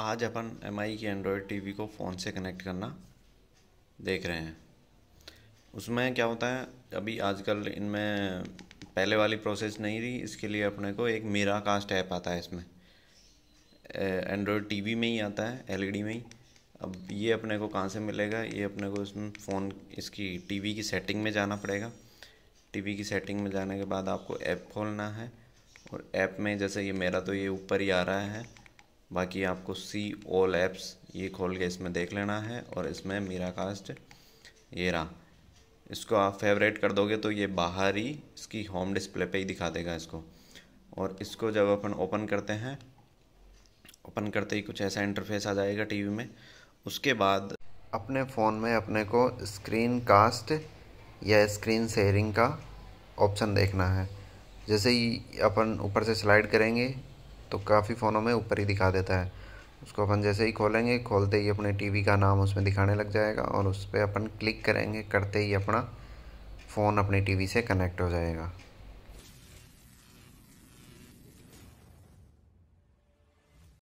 आज अपन एम के एंड्रॉयड टीवी को फ़ोन से कनेक्ट करना देख रहे हैं उसमें क्या होता है अभी आजकल इनमें पहले वाली प्रोसेस नहीं रही इसके लिए अपने को एक मेरा कास्ट ऐप आता है इसमें एंड्रॉयड टीवी में ही आता है एलईडी e में ही अब ये अपने को कहाँ से मिलेगा ये अपने को इसमें फ़ोन इसकी टीवी की सेटिंग में जाना पड़ेगा टीवी की सेटिंग में जाने के बाद आपको ऐप खोलना है और ऐप में जैसे ये मेरा तो ये ऊपर ही आ रहा है बाकी आपको सी ऑल एप्स ये खोल के इसमें देख लेना है और इसमें मीरा कास्ट ये रहा इसको आप फेवरेट कर दोगे तो ये बाहर ही इसकी होम डिस्प्ले पे ही दिखा देगा इसको और इसको जब अपन ओपन करते हैं ओपन करते ही कुछ ऐसा इंटरफेस आ जाएगा टीवी में उसके बाद अपने फ़ोन में अपने को स्क्रीन कास्ट या स्क्रीन शेयरिंग का ऑप्शन देखना है जैसे ही अपन ऊपर से स्लाइड करेंगे तो काफ़ी फ़ोनों में ऊपर ही दिखा देता है उसको अपन जैसे ही खोलेंगे खोलते ही अपने टीवी का नाम उसमें दिखाने लग जाएगा और उस पर अपन क्लिक करेंगे करते ही अपना फ़ोन अपने टीवी से कनेक्ट हो जाएगा